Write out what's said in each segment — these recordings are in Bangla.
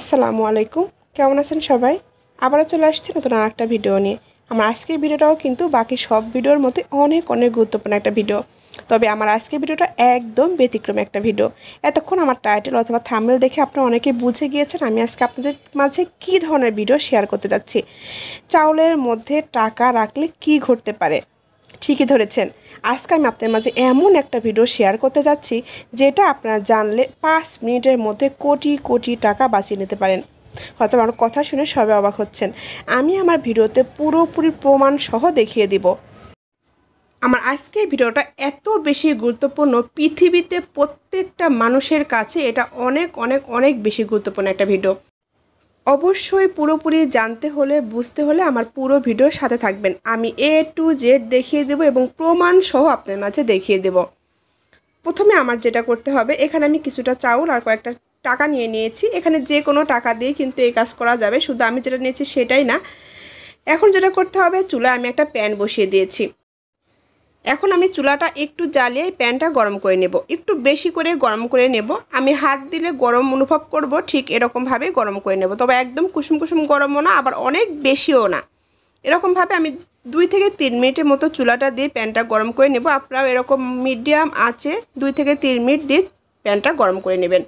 আসসালামু আলাইকুম কেমন আছেন সবাই আবারও চলে আসছি নতুন আর একটা ভিডিও নিয়ে আমার আজকের ভিডিওটাও কিন্তু বাকি সব ভিডিওর মধ্যে অনেক অনেক গুরুত্বপূর্ণ একটা ভিডিও তবে আমার আজকের ভিডিওটা একদম ব্যতিক্রম একটা ভিডিও এতক্ষণ আমার টাইটেল অথবা থামেল দেখে আপনারা অনেকে বুঝে গিয়েছেন আমি আজকে আপনাদের মাঝে কি ধরনের ভিডিও শেয়ার করতে যাচ্ছি চাউলের মধ্যে টাকা রাখলে কি ঘটতে পারে ঠিকই ধরেছেন আজকে আমি আপনাদের মাঝে এমন একটা ভিডিও শেয়ার করতে যাচ্ছি যেটা আপনারা জানলে পাঁচ মিনিটের মধ্যে কোটি কোটি টাকা বাঁচিয়ে নিতে পারেন হয়তো আমার কথা শুনে সবাই অবাক হচ্ছেন আমি আমার ভিডিওতে পুরোপুরি প্রমাণ সহ দেখিয়ে দিব আমার আজকের ভিডিওটা এত বেশি গুরুত্বপূর্ণ পৃথিবীতে প্রত্যেকটা মানুষের কাছে এটা অনেক অনেক অনেক বেশি গুরুত্বপূর্ণ একটা ভিডিও অবশ্যই পুরোপুরি জানতে হলে বুঝতে হলে আমার পুরো ভিডিওর সাথে থাকবেন আমি এ টু জেড দেখিয়ে দেব এবং প্রমাণ সহ আপনার মাঝে দেখিয়ে দেব প্রথমে আমার যেটা করতে হবে এখানে আমি কিছুটা চাউল আর কয়েকটা টাকা নিয়ে নিয়েছি এখানে যে কোনো টাকা দিয়ে কিন্তু এই কাজ করা যাবে শুধু আমি যেটা নিয়েছি সেটাই না এখন যেটা করতে হবে চুলায় আমি একটা প্যান বসিয়ে দিয়েছি এখন আমি চুলাটা একটু জ্বালিয়ে প্যানটা গরম করে নেব একটু বেশি করে গরম করে নেব আমি হাত দিলে গরম অনুভব করব ঠিক এরকমভাবে গরম করে নেব তবে একদম কুসুম কুসুম গরমও না আবার অনেক বেশিও না এরকমভাবে আমি দুই থেকে তিন মিনিটের মতো চুলাটা দিয়ে প্যানটা গরম করে নেব আপনারা এরকম মিডিয়াম আছে দুই থেকে তিন মিনিট দিয়ে প্যানটা গরম করে নেবেন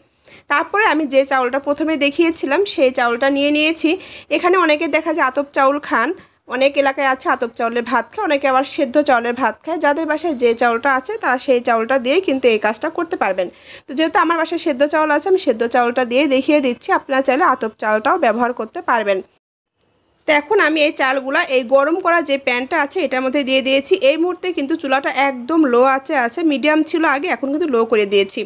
তারপরে আমি যে চাউলটা প্রথমে দেখিয়েছিলাম সেই চাউলটা নিয়ে নিয়েছি এখানে অনেকে দেখা যায় আতপ চাউল খান অনেক এলাকায় আছে আতপ চাউলের ভাত খায় অনেকে আবার সেদ্ধ চাউলের ভাত খায় যাদের বাসায় যে চাউলটা আছে তারা সেই চাউলটা দিয়ে কিন্তু এই কাজটা করতে পারবেন তো যেহেতু আমার বাসায় সেদ্ধ চাউল আছে আমি সেদ্ধ চাউলটা দিয়ে দেখিয়ে দিচ্ছি আপনারা চাইলে আতপ চাউলটাও ব্যবহার করতে পারবেন তো এখন আমি এই চালগুলা এই গরম করা যে প্যানটা আছে এটার মধ্যে দিয়ে দিয়েছি এই মুহূর্তে কিন্তু চুলাটা একদম লো আছে আছে মিডিয়াম ছিল আগে এখন কিন্তু লো করে দিয়েছি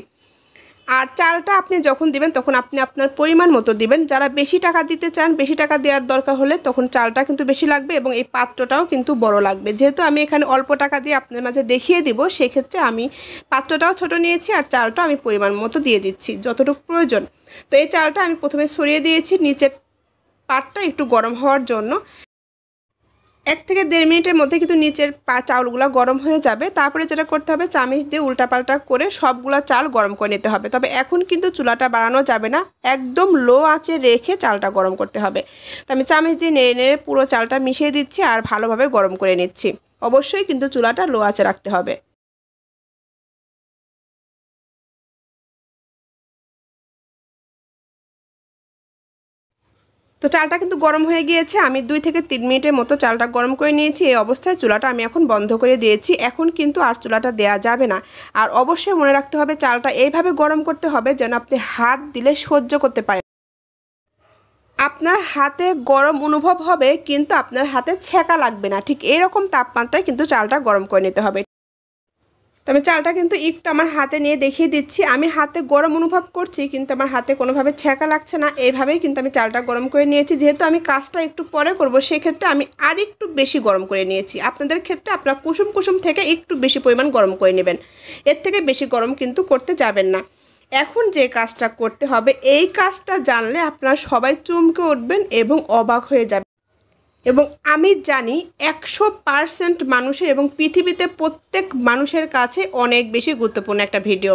আর চালটা আপনি যখন দিবেন তখন আপনি আপনার পরিমাণ মতো দিবেন যারা বেশি টাকা দিতে চান বেশি টাকা দেওয়ার দরকার হলে তখন চালটা কিন্তু বেশি লাগবে এবং এই পাত্রটাও কিন্তু বড় লাগবে যেহেতু আমি এখানে অল্প টাকা দিয়ে আপনার মাঝে দেখিয়ে দিব সেক্ষেত্রে আমি পাত্রটাও ছোট নিয়েছি আর চালটা আমি পরিমাণ মতো দিয়ে দিচ্ছি যতটুকু প্রয়োজন তো এই চালটা আমি প্রথমে সরিয়ে দিয়েছি নিচের পাটটা একটু গরম হওয়ার জন্য এক থেকে দেড় মিনিটের মধ্যে কিন্তু নিচের পা চাউলগুলো গরম হয়ে যাবে তারপরে যেটা করতে হবে চামিচ দিয়ে উল্টাপাল্টা করে সবগুলো চাল গরম করে নিতে হবে তবে এখন কিন্তু চুলাটা বাড়ানো যাবে না একদম লো আঁচে রেখে চালটা গরম করতে হবে তো আমি চামিচ দিয়ে নেড়ে নেড়ে পুরো চালটা মিশিয়ে দিচ্ছি আর ভালোভাবে গরম করে নিচ্ছি অবশ্যই কিন্তু চুলাটা লো আঁচে রাখতে হবে তো চালটা কিন্তু গরম হয়ে গিয়েছে আমি দুই থেকে তিন মিনিটের মতো চালটা গরম করে নিয়েছি এই অবস্থায় চুলাটা আমি এখন বন্ধ করে দিয়েছি এখন কিন্তু আর চুলাটা দেয়া যাবে না আর অবশ্যই মনে রাখতে হবে চালটা এইভাবে গরম করতে হবে যেন আপনি হাত দিলে সহ্য করতে পারেন আপনার হাতে গরম অনুভব হবে কিন্তু আপনার হাতে ছেঁকা লাগবে না ঠিক এরকম তাপমাত্রায় কিন্তু চালটা গরম করে নিতে হবে তবে চালটা কিন্তু একটু আমার হাতে নিয়ে দেখিয়ে দিচ্ছি আমি হাতে গরম অনুভব করছি কিন্তু আমার হাতে কোনোভাবে ছ্যাঁকা লাগছে না এইভাবেই কিন্তু আমি চালটা গরম করে নিয়েছি যেহেতু আমি কাজটা একটু পরে করব সেক্ষেত্রে আমি আর একটু বেশি গরম করে নিয়েছি আপনাদের ক্ষেত্রে আপনারা কুসুম কুসুম থেকে একটু বেশি পরিমাণ গরম করে নেবেন এর থেকে বেশি গরম কিন্তু করতে যাবেন না এখন যে কাজটা করতে হবে এই কাজটা জানলে আপনারা সবাই চমকে উঠবেন এবং অবাক হয়ে যাবেন এবং আমি জানি একশো পারসেন্ট মানুষের এবং পৃথিবীতে প্রত্যেক মানুষের কাছে অনেক বেশি গুরুত্বপূর্ণ একটা ভিডিও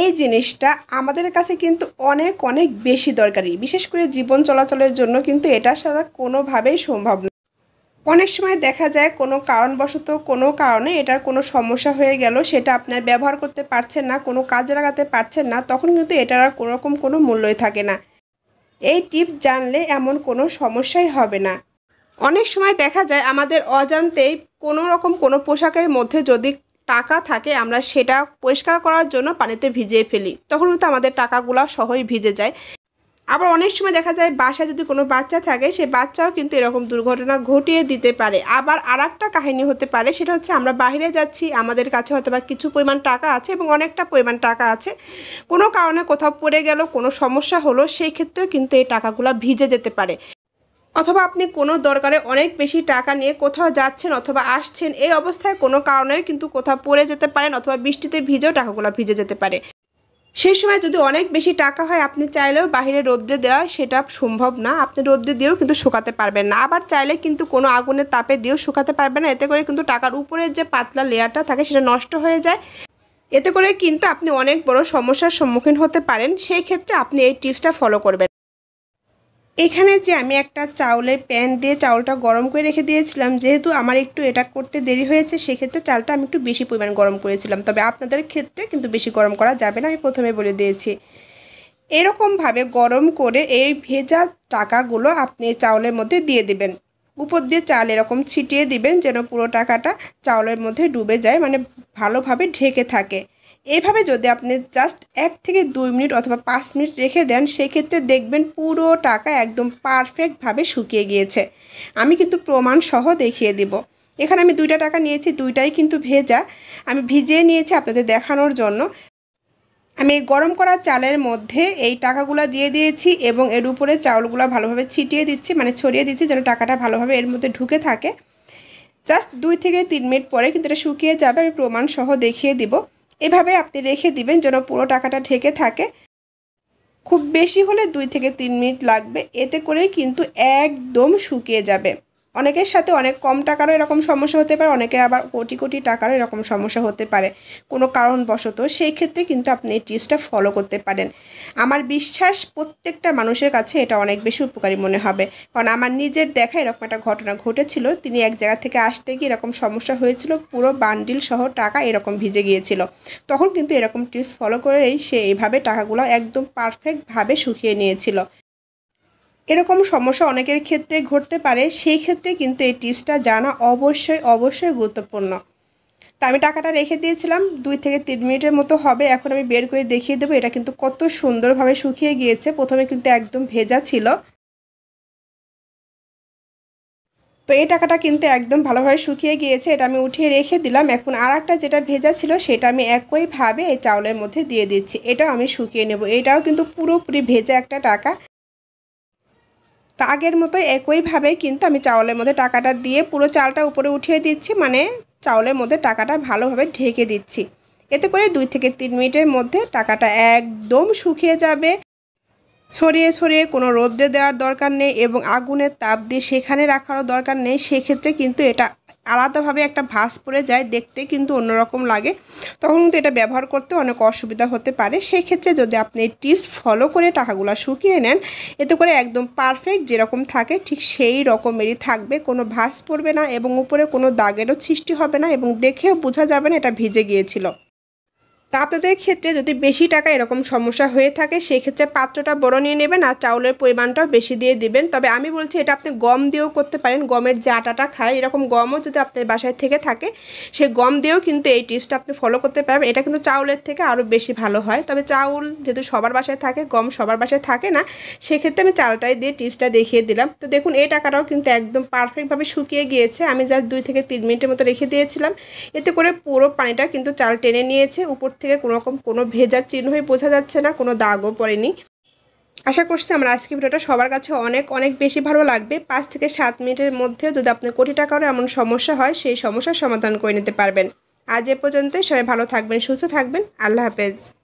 এই জিনিসটা আমাদের কাছে কিন্তু অনেক অনেক বেশি দরকারি বিশেষ করে জীবন চলাচলের জন্য কিন্তু এটা ছাড়া কোনোভাবেই সম্ভব নয় অনেক সময় দেখা যায় কোনো কারণবশত কোনো কারণে এটার কোনো সমস্যা হয়ে গেল সেটা আপনার ব্যবহার করতে পারছেন না কোনো কাজে লাগাতে পারছেন না তখন কিন্তু এটার আর কোনোরকম কোনো মূল্যই থাকে না এই টিপ জানলে এমন কোনো সমস্যাই হবে না অনেক সময় দেখা যায় আমাদের অজান্তেই কোনো রকম কোনো পোশাকের মধ্যে যদি টাকা থাকে আমরা সেটা পরিষ্কার করার জন্য পানিতে ভিজিয়ে ফেলি তখন তো আমাদের টাকাগুলো সহজ ভিজে যায় আবার অনেক সময় দেখা যায় বাসায় যদি কোনো বাচ্চা থাকে সে বাচ্চাও কিন্তু এরকম দুর্ঘটনা ঘটিয়ে দিতে পারে আবার আর একটা কাহিনী হতে পারে সেটা হচ্ছে আমরা বাইরে যাচ্ছি আমাদের কাছে হয়তো বা কিছু পরিমাণ টাকা আছে এবং অনেকটা পরিমাণ টাকা আছে কোনো কারণে কোথাও পড়ে গেল কোনো সমস্যা হলো সেই ক্ষেত্রেও কিন্তু এই টাকাগুলো ভিজে যেতে পারে অথবা আপনি কোনো দরকারে অনেক বেশি টাকা নিয়ে কোথাও যাচ্ছেন অথবা আসছেন এই অবস্থায় কোনো কারণে কিন্তু কোথাও পড়ে যেতে পারেন অথবা বৃষ্টিতে ভিজেও টাকাগুলো ভিজে যেতে পারে সেই সময় যদি অনেক বেশি টাকা হয় আপনি চাইলেও বাহিরে রোদ্রে দেওয়া সেটা সম্ভব না আপনি রোদ্রে দিয়েও কিন্তু শুকাতে পারবেন না আবার চাইলে কিন্তু কোনো আগুনের তাপে দিয়েও শুকাতে পারবেন না এতে করে কিন্তু টাকার উপরের যে পাতলা লেয়ারটা থাকে সেটা নষ্ট হয়ে যায় এতে করে কিন্তু আপনি অনেক বড় সমস্যার সম্মুখীন হতে পারেন সেই ক্ষেত্রে আপনি এই টিপসটা ফলো করবেন এখানে যে আমি একটা চাউলের প্যান দিয়ে চাউলটা গরম করে রেখে দিয়েছিলাম যেহেতু আমার একটু এটা করতে দেরি হয়েছে সেক্ষেত্রে চালটা আমি একটু বেশি পরিমাণ গরম করেছিলাম তবে আপনাদের ক্ষেত্রে কিন্তু বেশি গরম করা যাবে না আমি প্রথমে বলে দিয়েছি এরকমভাবে গরম করে এই ভেজা টাকাগুলো আপনি চাউলের মধ্যে দিয়ে দিবেন উপর দিয়ে চাল এরকম ছিটিয়ে দিবেন যেন পুরো টাকাটা চাউলের মধ্যে ডুবে যায় মানে ভালোভাবে ঢেকে থাকে এভাবে যদি আপনি জাস্ট এক থেকে দুই মিনিট অথবা পাঁচ মিনিট রেখে দেন সেক্ষেত্রে দেখবেন পুরো টাকা একদম পারফেক্টভাবে শুকিয়ে গিয়েছে আমি কিন্তু প্রমাণ সহ দেখিয়ে দিব এখানে আমি দুইটা টাকা নিয়েছি দুইটাই কিন্তু ভেজা আমি ভিজিয়ে নিয়েছি আপনাদের দেখানোর জন্য আমি গরম করা চালের মধ্যে এই টাকাগুলো দিয়ে দিয়েছি এবং এর উপরে চাউলগুলো ভালোভাবে ছিটিয়ে দিচ্ছি মানে ছড়িয়ে দিচ্ছি যেন টাকাটা ভালোভাবে এর মধ্যে ঢুকে থাকে জাস্ট দুই থেকে তিন মিনিট পরে কিন্তু এটা শুকিয়ে যাবে আমি প্রমাণ সহ দেখিয়ে দিব এভাবে আপনি রেখে দিবেন যেন পুরো টাকাটা ঢেকে থাকে খুব বেশি হলে দুই থেকে তিন মিনিট লাগবে এতে করেই কিন্তু একদম শুকিয়ে যাবে অনেকের সাথে অনেক কম টাকারও এরকম সমস্যা হতে পারে অনেকের আবার কোটি কোটি টাকারও এরকম সমস্যা হতে পারে কোনো কারণবশত সেই ক্ষেত্রে কিন্তু আপনি এই টিপসটা ফলো করতে পারেন আমার বিশ্বাস প্রত্যেকটা মানুষের কাছে এটা অনেক বেশি উপকারী মনে হবে কারণ আমার নিজের দেখা এরকম একটা ঘটনা ঘটেছিল তিনি এক জায়গা থেকে আসতে গিয়ে এরকম সমস্যা হয়েছিল পুরো বান্ডিল সহ টাকা এরকম ভিজে গিয়েছিল তখন কিন্তু এরকম টিপস ফলো করেই সে এইভাবে টাকাগুলো একদম পারফেক্টভাবে শুকিয়ে নিয়েছিল এরকম সমস্যা অনেকের ক্ষেত্রে ঘটতে পারে সেই ক্ষেত্রে কিন্তু এই টিপসটা জানা অবশ্যই অবশ্যই গুরুত্বপূর্ণ তা আমি টাকাটা রেখে দিয়েছিলাম দুই থেকে তিন মিনিটের মতো হবে এখন আমি বের করে দেখিয়ে দেবো এটা কিন্তু কত সুন্দরভাবে শুকিয়ে গিয়েছে প্রথমে কিন্তু একদম ভেজা ছিল তো এই টাকাটা কিন্তু একদম ভালোভাবে শুকিয়ে গিয়েছে এটা আমি উঠিয়ে রেখে দিলাম এখন আর একটা যেটা ভেজা ছিল সেটা আমি একইভাবে এই চাউলের মধ্যে দিয়ে দিচ্ছি এটাও আমি শুকিয়ে নেব এটাও কিন্তু পুরোপুরি ভেজা একটা টাকা তা আগের মতো একইভাবে কিন্তু আমি চাউলের মধ্যে টাকাটা দিয়ে পুরো চালটা উপরে উঠিয়ে দিচ্ছি মানে চাউলের মধ্যে টাকাটা ভালোভাবে ঢেকে দিচ্ছি এতে করে দুই থেকে তিন মিনিটের মধ্যে টাকাটা একদম শুকিয়ে যাবে ছড়িয়ে ছড়িয়ে কোনো রোদ্রে দেওয়ার দরকার নেই এবং আগুনের তাপ দিয়ে সেখানে রাখারও দরকার নেই সেক্ষেত্রে কিন্তু এটা আলাদাভাবে একটা ভাস পড়ে যায় দেখতে কিন্তু অন্যরকম লাগে তখন কিন্তু এটা ব্যবহার করতে অনেক অসুবিধা হতে পারে সেই ক্ষেত্রে যদি আপনি এই টিপস ফলো করে টাকাগুলো শুকিয়ে নেন এতে করে একদম পারফেক্ট যেরকম থাকে ঠিক সেই রকমেরই থাকবে কোনো ভাস পড়বে না এবং উপরে কোনো দাগেরও সৃষ্টি হবে না এবং দেখেও বোঝা যাবে না এটা ভিজে গিয়েছিল তা আপনাদের ক্ষেত্রে যদি বেশি টাকা এরকম সমস্যা হয়ে থাকে সেক্ষেত্রে পাত্রটা বড় নিয়ে নেবেন আর চাউলের পরিমাণটাও বেশি দিয়ে দিবেন তবে আমি বলছি এটা আপনি গম দিয়েও করতে পারেন গমের যে আটাটা খায় এরকম গমও যদি আপনার বাসায় থেকে থাকে সেই গম দিয়েও কিন্তু এই টিপসটা আপনি ফলো করতে পারবেন এটা কিন্তু চাউলের থেকে আরও বেশি ভালো হয় তবে চাউল যেহেতু সবার বাসায় থাকে গম সবার বাসায় থাকে না সেক্ষেত্রে আমি চালটাই দিয়ে টিপসটা দেখিয়ে দিলাম তো দেখুন এই টাকাটাও কিন্তু একদম পারফেক্টভাবে শুকিয়ে গিয়েছে আমি জাস্ট দুই থেকে তিন মিনিটের মতো রেখে দিয়েছিলাম এতে করে পুরো পানিটা কিন্তু চাল টেনে নিয়েছে উপর থেকে কোনো রকম কোনো ভেজার চিহ্নই বোঝা যাচ্ছে না কোনো দাগও পড়েনি আশা করছি আমার আজকে ভিডিওটা সবার কাছে অনেক অনেক বেশি ভালো লাগবে পাঁচ থেকে সাত মিনিটের মধ্যে যদি আপনি কোটি টাকারও এমন সমস্যা হয় সেই সমস্যার সমাধান করে নিতে পারবেন আজ এ পর্যন্তই সবাই ভালো থাকবেন সুস্থ থাকবেন আল্লাহ হাফেজ